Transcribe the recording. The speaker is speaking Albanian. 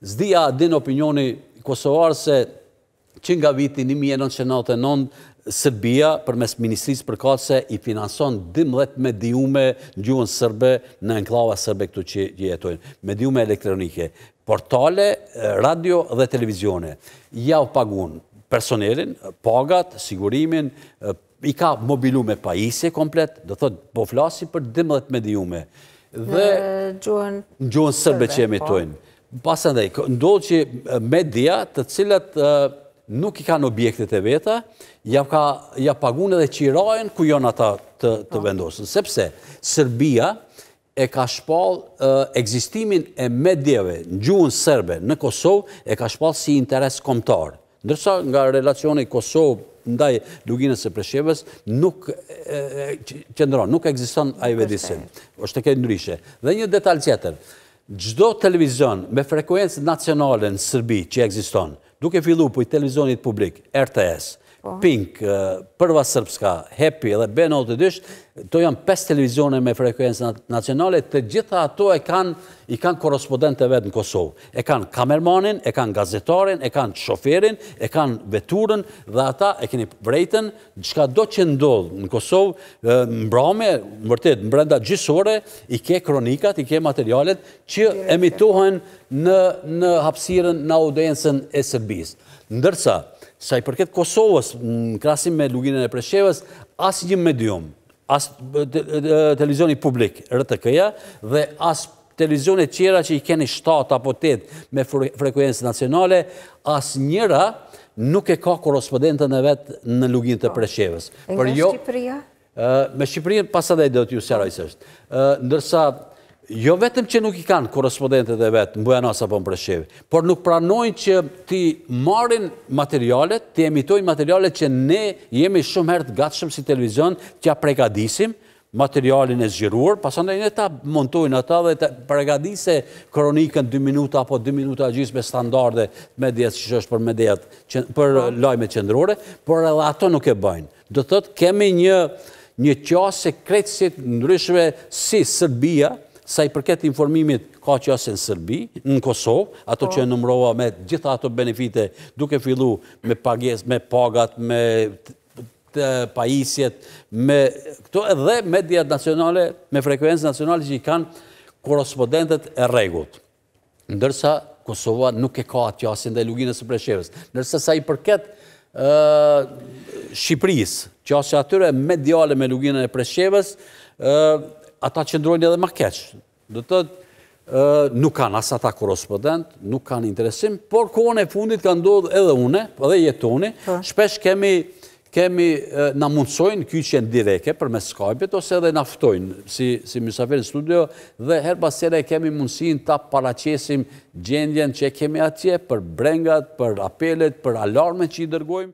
Zdia din opinioni Kosovar se që nga viti 1999, Serbia për mes Ministrisë për Kase i finanson 12 mediume në gjuhën sërbe në enklava sërbe këtu që jetojnë. Mediume elektronike, portale, radio dhe televizione. Ja u pagun personelin, pagat, sigurimin, i ka mobilu me pajisje komplet, do thotë po flasi për 12 mediume. Në gjuhën sërbe që jemi tojnë. Po pasë ndaj, ndodhë që media të cilat nuk i kanë objektet e veta, ja pagun edhe qirajnë ku jonë ata të po. vendosën. Sepse, Serbia e ka shpal egzistimin e medjeve në gjuhën sërbe në Kosovë e ka shpal si interes komtar. Ndërsa nga relacioni Kosovë ndaj luginës e preshjeves nuk qëndronë, nuk egziston a i vedisim. të kejtë nërishe. Dhe një detalë qeterë gjdo televizion me frekuensë nacionale në Sërbi që eksiston, duke fillu për i televizionit publik, RTS, Po. Pink, Përva Sërpska, Happy dhe B92, to janë 5 televizione me frekuensë nacionale, të gjitha ato e kanë i kanë korrespondente vetë në Kosovë. E kanë kamermanin, e kanë gazetarin, e kanë shoferin, e kanë veturën, dhe ata e keni vrejten në qka do që ndodhë në Kosovë, në brame, më vërtet, në brenda gjysore, i ke kronikat, i ke materialet, që emitohen në hapsiren, në audiencen e Serbis. Ndërsa, sa i përket Kosovës, në krasim me luginën e Preshevës, asë një medium, asë televizioni publik, RTK-ja, dhe asë televizion qera tjera që i keni 7 apo 8 me frekuensë nacionale, asë njëra nuk e ka korrespondentën e vetë në luginën e Preshevës. nga jo- Shqipëria? Me Shqipërinë, pasada i do t'ju seraj sështë. Ndërsa jo vetëm që nuk i kanë korespondentet e vetë në Bujanas apo në Preshevi, por nuk pranojnë që ti marin materialet, ti emitojnë materialet që ne jemi shumë herët gatshëm si televizion, tja pregadisim materialin e zgjeruar, pasan e ne ta montojnë ata dhe të pregadise kronikën 2 minuta apo 2 minuta gjithë me standarde medjet që është për medjet, për lajme qëndrore, por edhe ato nuk e bëjnë. Do tëtë kemi një një qasë e kretësit si Sërbia, sa i përket informimit ka që asë në Sërbi, në Kosovë, ato po. që e nëmroa me gjitha ato benefite duke fillu me pagjes, me pagat, me pajisjet, me këto edhe mediat nacionale, me frekvencë nacionale që i kanë korrespondentet e regut. Ndërsa Kosova nuk e ka atë qasin dhe luginës e preshevës. Ndërsa sa i përket Shqipëris, qasin atyre mediale me luginën e preshevës, ata që ndrojnë edhe ma keqë, të nuk kanë asa ta korrespondent, nuk kanë interesim, por kone fundit ka ndodhë edhe une, edhe jetoni, po. shpesh kemi, kemi, na mundsojnë kyqën direke për me Skype-it, ose edhe naftojnë, si misafirë në studio, dhe her basere kemi mundësin ta paracesim gjendjen që kemi atje për brengat, për apelet, për alarme që i dërgojmë.